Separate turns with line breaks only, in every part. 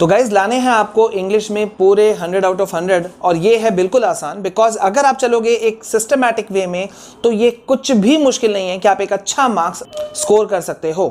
तो गाइज लाने हैं आपको इंग्लिश में पूरे 100 आउट ऑफ 100 और ये है बिल्कुल आसान बिकॉज अगर आप चलोगे एक सिस्टमैटिक वे में तो ये कुछ भी मुश्किल नहीं है कि आप एक अच्छा मार्क्स स्कोर कर सकते हो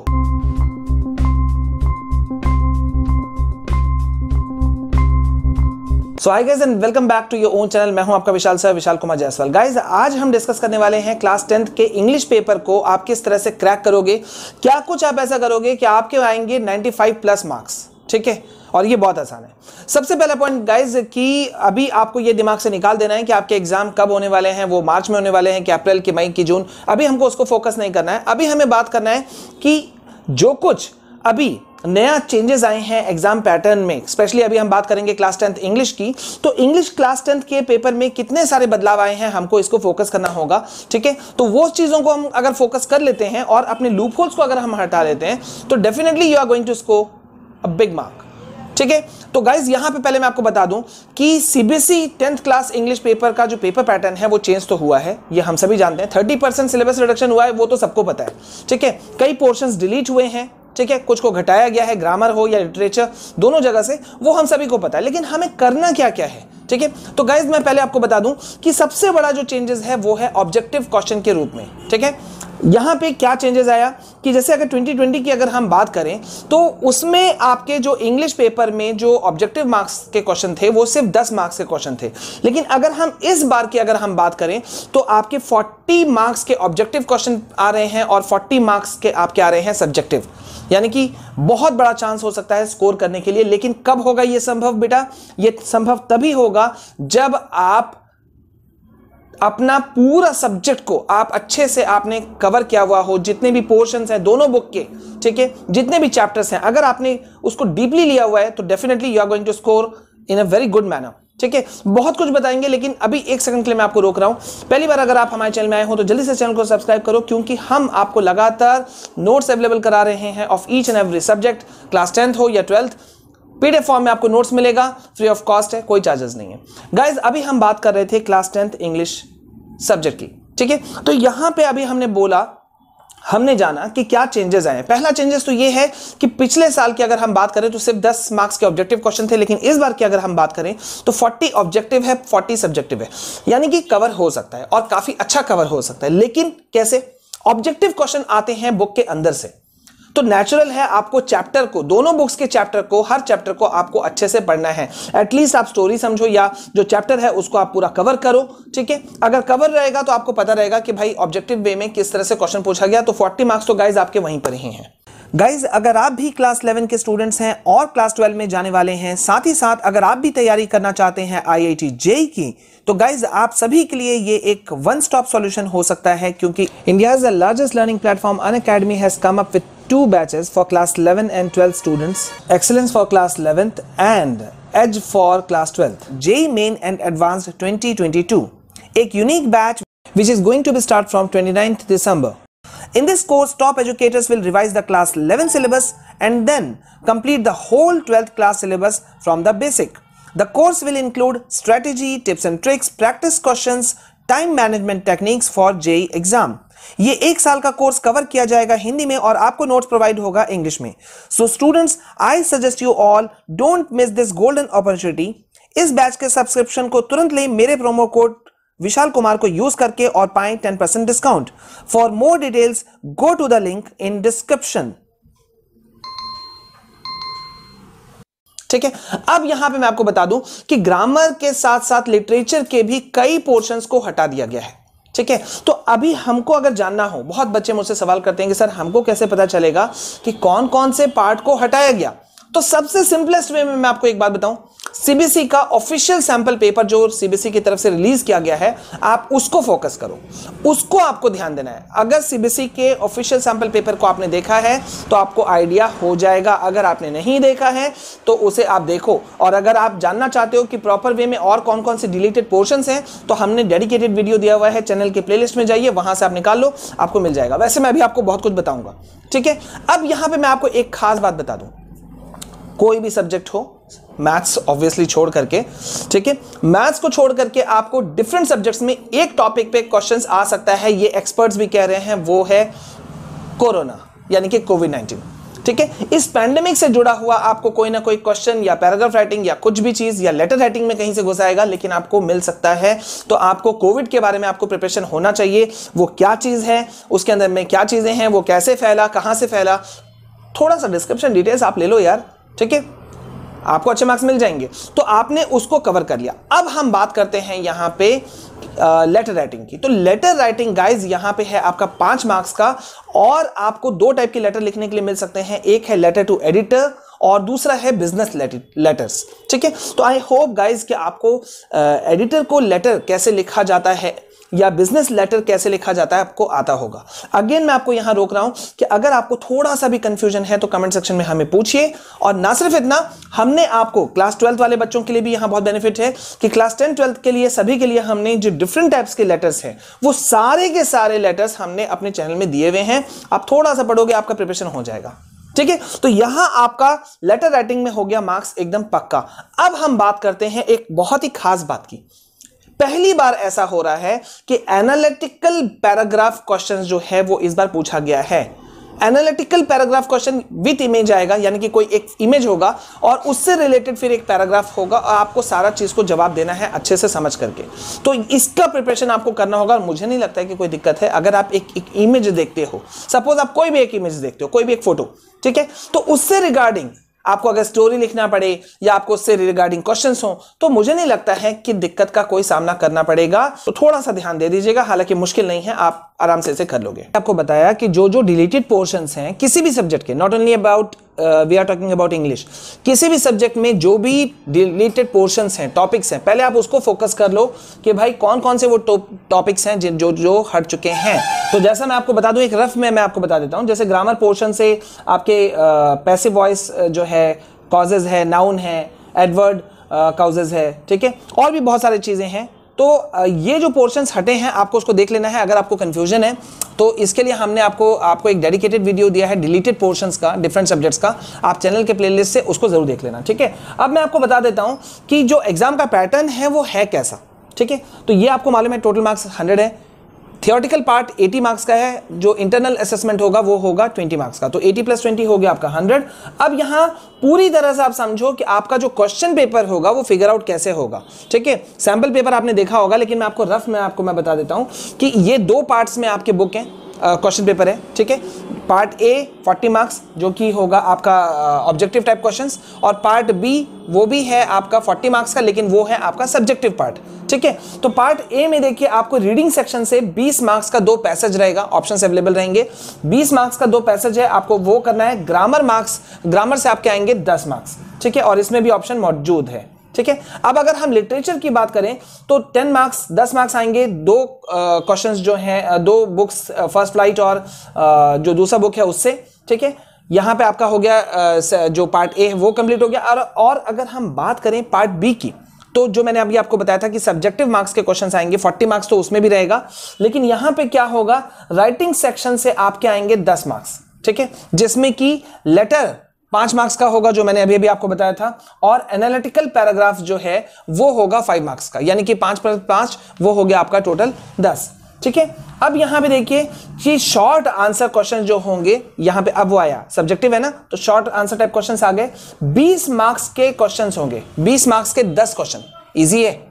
so hi guys and welcome back to your own channel मैं हूं आपका विशाल सर विशाल कुमार जायसवाल गाइज आज हम डिस्कस करने वाले हैं क्लास टेंथ के इंग्लिश पेपर को आप किस तरह से क्रैक करोगे क्या कुछ आप ऐसा करोगे कि आपके आएंगे 95 प्लस मार्क्स ठीक है और ये बहुत आसान है सबसे पहला पॉइंट गाइज कि अभी आपको ये दिमाग से निकाल देना है कि आपके एग्जाम कब होने वाले हैं वो मार्च में होने वाले हैं कि अप्रैल की मई की जून अभी हमको उसको फोकस नहीं करना है अभी हमें बात करना है कि जो कुछ अभी नया चेंजेस आए हैं एग्जाम पैटर्न में स्पेशली अभी हम बात करेंगे क्लास टेंथ इंग्लिश की तो इंग्लिश क्लास टेंथ के पेपर में कितने सारे बदलाव आए हैं हमको इसको फोकस करना होगा ठीक है तो वो चीज़ों को हम अगर फोकस कर लेते हैं और अपने लूप होल्स को अगर हम हटा लेते हैं तो definitely you are going to score a big mark ठीक है तो गाइज यहां पे पहले मैं आपको बता दूं कि CBSE tenth class English paper का जो पेपर पैटर्न है वो चेंज तो हुआ है ये हम सभी जानते हैं थर्टी परसेंट सिलेबस रिडक्शन हुआ है वो तो सबको पता है ठीक है कई पोर्शंस डिलीट हुए हैं ठीक है कुछ को घटाया गया है ग्रामर हो या लिटरेचर दोनों जगह से वो हम सभी को पता है लेकिन हमें करना क्या क्या है ठीक है तो गाइज मैं पहले आपको बता दूं कि सबसे बड़ा जो चेंजेस है वो है ऑब्जेक्टिव क्वेश्चन के रूप में ठीक है यहाँ पे क्या चेंजेस आया कि जैसे अगर 2020 की अगर हम बात करें तो उसमें आपके जो इंग्लिश पेपर में जो ऑब्जेक्टिव मार्क्स के क्वेश्चन थे वो सिर्फ 10 मार्क्स के क्वेश्चन थे लेकिन अगर हम इस बार की अगर हम बात करें तो आपके 40 मार्क्स के ऑब्जेक्टिव क्वेश्चन आ रहे हैं और 40 मार्क्स के आपके आ रहे हैं सब्जेक्टिव यानी कि बहुत बड़ा चांस हो सकता है स्कोर करने के लिए लेकिन कब होगा ये संभव बेटा ये संभव तभी होगा जब आप अपना पूरा सब्जेक्ट को आप अच्छे से आपने कवर किया हुआ हो जितने भी पोर्शन हैं दोनों बुक के ठीक है जितने भी चैप्टर्स हैं अगर आपने उसको डीपली लिया हुआ है तो definitely you are going to score in a very good manner ठीक है बहुत कुछ बताएंगे लेकिन अभी एक सेकंड के लिए मैं आपको रोक रहा हूं पहली बार अगर आप हमारे चैनल में आए हो तो जल्दी से चैनल को सब्सक्राइब करो क्योंकि हम आपको लगातार नोट्स अवेलेबल करा रहे हैं of each and every subject class tenth हो या ट्वेल्थ पीडीएफ फॉर्म में आपको नोट्स मिलेगा फ्री ऑफ कॉस्ट है कोई चार्जेस नहीं है गाइज अभी हम बात कर रहे थे क्लास टेंथ इंग्लिश सब्जेक्ट की ठीक है तो यहां पे अभी हमने बोला हमने जाना कि क्या चेंजेस आए पहला चेंजेस तो ये है कि पिछले साल की अगर हम बात करें तो सिर्फ 10 मार्क्स के ऑब्जेक्टिव क्वेश्चन थे लेकिन इस बार की अगर हम बात करें तो 40 ऑब्जेक्टिव है 40 सब्जेक्टिव है यानी कि कवर हो सकता है और काफी अच्छा कवर हो सकता है लेकिन कैसे ऑब्जेक्टिव क्वेश्चन आते हैं बुक के अंदर से तो नेचुरल है आपको चैप्टर को दोनों बुक्स के चैप्टर को हर चैप्टर को आपको अच्छे से पढ़ना है एटलीस्ट आप स्टोरी समझो या जो चैप्टर है उसको आप पूरा कवर करो ठीक है अगर कवर रहेगा तो आपको पता रहेगा कि भाई ऑब्जेक्टिव वे में किस तरह से क्वेश्चन पूछा गया तो फोर्टी मार्क्स तो गाइज आपके वहीं पर ही है गाइज अगर आप भी क्लास 11 के स्टूडेंट्स हैं और क्लास 12 में जाने वाले हैं साथ ही साथ अगर आप भी तैयारी करना चाहते हैं आईआईटी जेई e की तो गाइज आप सभी के लिए ये एक वन स्टॉप सॉल्यूशन हो सकता है क्योंकि India is the largest learning platform Unacademy has come up with two batches for class 11 and 12 students, Excellence for class 11th and Edge for class 12th, J Main and Advanced 2022. A unique batch which is going to be start from 29th December. In this course, top educators will revise the class 11 syllabus and then complete the whole 12th class syllabus from the basic. The course will include strategy, tips and tricks, practice questions, time management techniques for JEE exam ये एक साल का course cover किया जाएगा हिंदी में और आपको notes provide होगा इंग्लिश में so students I suggest you all don't miss this golden opportunity इस बैच के सब्सक्रिप्शन को तुरंत ले मेरे प्रोमो कोड विशाल कुमार को यूज करके और पाए 10% discount for more details go to the link in description ठीक है अब यहां पे मैं आपको बता दूं कि ग्रामर के साथ साथ लिटरेचर के भी कई पोर्शंस को हटा दिया गया है ठीक है तो अभी हमको अगर जानना हो बहुत बच्चे मुझसे सवाल करते हैं कि सर हमको कैसे पता चलेगा कि कौन कौन से पार्ट को हटाया गया तो सबसे सिंपलेस्ट वे में मैं आपको एक बात बताऊं सीबीसी का ऑफिशियल सैंपल पेपर जो सीबीसी की तरफ से रिलीज किया गया है आप उसको फोकस करो उसको आपको ध्यान देना है अगर सीबीसी के ऑफिशियल सैंपल पेपर को आपने देखा है तो आपको आइडिया हो जाएगा अगर आपने नहीं देखा है तो उसे आप देखो और अगर आप जानना चाहते हो कि प्रॉपर वे में और कौन कौन से डिलीटेड पोर्शन हैं तो हमने डेडिकेटेड वीडियो दिया हुआ है चैनल के प्ले में जाइए वहां से आप निकाल लो आपको मिल जाएगा वैसे मैं अभी आपको बहुत कुछ बताऊंगा ठीक है अब यहां पर मैं आपको एक खास बात बता दूं कोई भी सब्जेक्ट हो मैथ्स ऑब्वियसली छोड़ करके ठीक है मैथ्स को छोड़ करके आपको डिफरेंट सब्जेक्ट्स में एक टॉपिक पे क्वेश्चंस आ सकता है ये एक्सपर्ट्स भी कह रहे हैं वो है कोरोना यानी कि कोविड नाइन्टीन ठीक है इस पैंडेमिक से जुड़ा हुआ आपको कोई ना कोई क्वेश्चन या पैराग्राफ राइटिंग या कुछ भी चीज या लेटर राइटिंग में कहीं से घुसाएगा लेकिन आपको मिल सकता है तो आपको कोविड के बारे में आपको प्रिपरेशन होना चाहिए वो क्या चीज है उसके अंदर में क्या चीजें हैं वो कैसे फैला कहां से फैला थोड़ा सा डिस्क्रिप्शन डिटेल्स आप ले लो यार ठीक है आपको अच्छे मार्क्स मिल जाएंगे तो आपने उसको कवर कर लिया अब हम बात करते हैं यहाँ पे लेटर राइटिंग की तो लेटर राइटिंग गाइज यहाँ पे है आपका पाँच मार्क्स का और आपको दो टाइप के लेटर लिखने के लिए मिल सकते हैं एक है लेटर टू एडिटर और दूसरा है बिजनेस लेटर्स ठीक है तो आई होप गाइज कि आपको एडिटर uh, को लेटर कैसे लिखा जाता है या बिजनेस लेटर कैसे लिखा जाता है आपको आता होगा अगेन मैं आपको यहां रोक रहा हूं कि अगर आपको थोड़ा सा भी कंफ्यूजन है तो कमेंट सेक्शन में हमें पूछिए और ना सिर्फ इतना हमने आपको क्लास ट्वेल्थ वाले बच्चों के लिए भी यहां बहुत बेनिफिट है कि क्लास टेन ट्वेल्थ के लिए सभी के लिए हमने जो डिफरेंट टाइप्स के लेटर्स हैं वो सारे के सारे लेटर्स हमने अपने चैनल में दिए हुए हैं आप थोड़ा सा पढ़ोगे आपका प्रिपरेशन हो जाएगा ठीक है तो यहां आपका लेटर राइटिंग में हो गया मार्क्स एकदम पक्का अब हम बात करते हैं एक बहुत ही खास बात की पहली बार ऐसा हो रहा है कि एनालिटिकल पैराग्राफ क्वेश्चन जो है वो इस बार पूछा गया है analytical paragraph question with image आएगा यानी कि कोई एक इमेज होगा और उससे रिलेटेड फिर एक पैराग्राफ होगा और आपको सारा चीज़ को जवाब देना है अच्छे से समझ करके तो इसका प्रिपरेशन आपको करना होगा और मुझे नहीं लगता है कि कोई दिक्कत है अगर आप एक, एक इमेज देखते हो सपोज आप कोई भी एक इमेज देखते हो कोई भी एक फोटो ठीक है तो उससे रिगार्डिंग आपको अगर स्टोरी लिखना पड़े या आपको उससे रिगार्डिंग क्वेश्चन हो तो मुझे नहीं लगता है कि दिक्कत का कोई सामना करना पड़ेगा तो थोड़ा सा ध्यान दे दीजिएगा हालांकि मुश्किल नहीं है आप आराम से इसे कर लोगे आपको बताया कि जो जो डिलीटेड पोर्शन हैं किसी भी सब्जेक्ट के not only about we are talking about English किसी भी सब्जेक्ट में जो भी रिलेटेड पोर्शंस हैं टॉपिक्स हैं पहले आप उसको फोकस कर लो कि भाई कौन कौन से वो टॉपिक्स हैं जिन जो जो हट चुके हैं तो जैसा मैं आपको बता दूं एक रफ में मैं आपको बता देता हूं जैसे ग्रामर पोर्शन से आपके पैसिव uh, वॉइस uh, जो है कॉजेज है नाउन है एडवर्ड काउजेज uh, है ठीक है और भी बहुत सारी चीज़ें हैं तो ये जो पोर्शंस हटे हैं आपको उसको देख लेना है अगर आपको कन्फ्यूजन है तो इसके लिए हमने आपको आपको एक डेडिकेटेड वीडियो दिया है डिलीटेड पोर्शंस का डिफरेंट सब्जेक्ट्स का आप चैनल के प्लेलिस्ट से उसको ज़रूर देख लेना ठीक है अब मैं आपको बता देता हूँ कि जो एग्ज़ाम का पैटर्न है वो है कैसा ठीक है तो ये आपको मालूम है टोटल मार्क्स हंड्रेड है थियोटिकल पार्ट 80 मार्क्स का है जो इंटरनल असेसमेंट होगा वो होगा 20 मार्क्स का तो 80 प्लस 20 हो गया आपका 100 अब यहां पूरी तरह से आप समझो कि आपका जो क्वेश्चन पेपर होगा वो फिगर आउट कैसे होगा ठीक है सैम्पल पेपर आपने देखा होगा लेकिन मैं आपको रफ में आपको मैं बता देता हूँ कि ये दो पार्ट्स में आपके बुक है क्वेश्चन पेपर है ठीक है पार्ट ए 40 मार्क्स जो कि होगा आपका ऑब्जेक्टिव टाइप क्वेश्चंस और पार्ट बी वो भी है आपका 40 मार्क्स का लेकिन वो है आपका सब्जेक्टिव पार्ट ठीक है तो पार्ट ए में देखिए आपको रीडिंग सेक्शन से 20 मार्क्स का दो पैसेज रहेगा ऑप्शंस अवेलेबल रहेंगे 20 मार्क्स का दो पैसेज है आपको वो करना है ग्रामर मार्क्स ग्रामर से आपके आएंगे दस मार्क्स ठीक है और इसमें भी ऑप्शन मौजूद है ठीक है अब अगर हम लिटरेचर की बात करें तो टेन मार्क्स दस मार्क्स आएंगे दो क्वेश्चन जो हैं दो बुक्स फर्स्ट फ्लाइट और आ, जो दूसरा बुक है उससे ठीक है यहां पे आपका हो गया आ, जो पार्ट ए है वो कंप्लीट हो गया और, और अगर हम बात करें पार्ट बी की तो जो मैंने अभी आपको बताया था कि सब्जेक्टिव मार्क्स के क्वेश्चन आएंगे 40 मार्क्स तो उसमें भी रहेगा लेकिन यहां पे क्या होगा राइटिंग सेक्शन से आपके आएंगे 10 मार्क्स ठीक है जिसमें कि लेटर पांच मार्क्स का होगा जो मैंने अभी अभी आपको बताया था और एनालिटिकल पैराग्राफ जो है वो होगा फाइव मार्क्स का यानी कि पांच प्लस पांच वो हो गया आपका टोटल दस ठीक है अब यहां पे देखिए कि शॉर्ट आंसर क्वेश्चन जो होंगे यहां पे अब वो आया सब्जेक्टिव है ना तो शॉर्ट आंसर टाइप क्वेश्चन आ गए बीस मार्क्स के क्वेश्चन होंगे बीस मार्क्स के दस क्वेश्चन ईजी है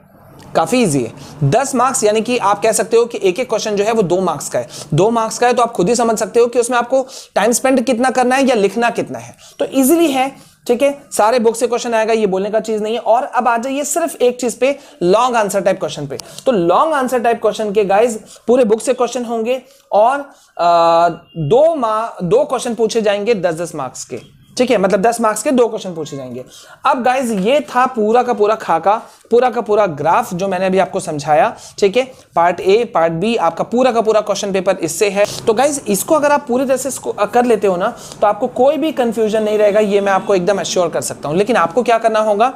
काफी इजी है दस मार्क्स यानी कि आप कह सकते हो कि एक एक क्वेश्चन जो है वो दो मार्क्स का है दो मार्क्स का है तो आप खुद ही समझ सकते हो कि उसमें आपको टाइम स्पेंड कितना करना है या लिखना कितना है तो इजिली है ठीक है सारे बुक से क्वेश्चन आएगा ये बोलने का चीज नहीं है और अब आ जाइए सिर्फ एक चीज पे लॉन्ग आंसर टाइप क्वेश्चन पे तो लॉन्ग आंसर टाइप क्वेश्चन के गाइस पूरे बुक से क्वेश्चन होंगे और आ, दो मा दो क्वेश्चन पूछे जाएंगे दस दस मार्क्स के ठीक है मतलब दस मार्क्स के दो क्वेश्चन पूछे जाएंगे अब गाइज ये था पूरा का पूरा खाका पूरा का पूरा ग्राफ जो मैंने अभी आपको समझाया ठीक है पार्ट ए पार्ट बी आपका पूरा का पूरा क्वेश्चन पेपर इससे है तो गाइज इसको अगर आप पूरी तरह से कर लेते हो ना तो आपको कोई भी कंफ्यूजन नहीं रहेगा ये मैं आपको एकदम एश्योर कर सकता हूँ लेकिन आपको क्या करना होगा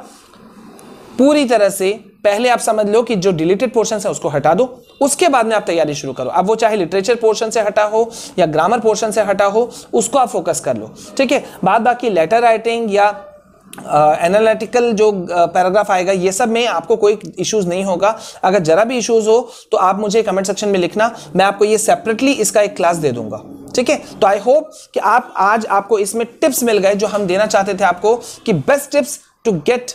पूरी तरह से पहले आप समझ लो कि जो डिलीटेड पोर्शन है उसको हटा दो उसके बाद में आप तैयारी शुरू करो आप वो चाहे लिटरेचर पोर्शन से हटा हो या ग्रामर पोर्शन से हटा हो उसको आप फोकस कर लो ठीक है बाद बाकी लेटर राइटिंग या एनालिटिकल uh, जो पैराग्राफ uh, आएगा ये सब में आपको कोई इश्यूज नहीं होगा अगर जरा भी इश्यूज हो तो आप मुझे कमेंट सेक्शन में लिखना मैं आपको ये सेपरेटली इसका एक क्लास दे दूंगा ठीक है तो आई होप कि आप आज आपको इसमें टिप्स मिल गए जो हम देना चाहते थे आपको कि बेस्ट टिप्स टू गेट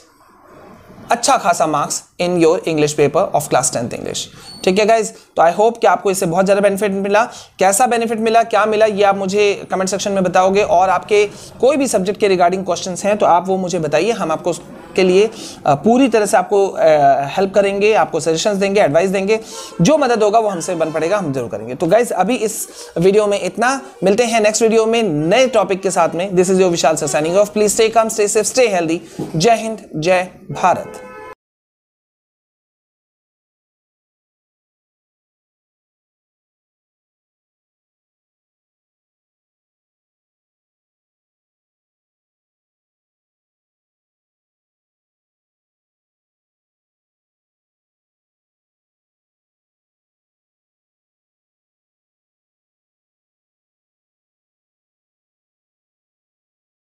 अच्छा खासा marks in your English paper of class tenth English ठीक है गाइज तो आई होप कि आपको इससे बहुत ज़्यादा बेनिफिट मिला कैसा बेनिफिट मिला क्या मिला ये आप मुझे कमेंट सेक्शन में बताओगे और आपके कोई भी सब्जेक्ट के रिगार्डिंग क्वेश्चन हैं तो आप वो मुझे बताइए हम आपको के लिए पूरी तरह से आपको हेल्प करेंगे आपको सजेशन देंगे एडवाइस देंगे जो मदद होगा वो हमसे बन पड़ेगा हम जरूर करेंगे तो गाइज अभी इस वीडियो में इतना मिलते हैं नेक्स्ट वीडियो में नए टॉपिक के साथ में this is your Vishal sir signing off please stay calm stay safe stay healthy जय हिंद जय भारत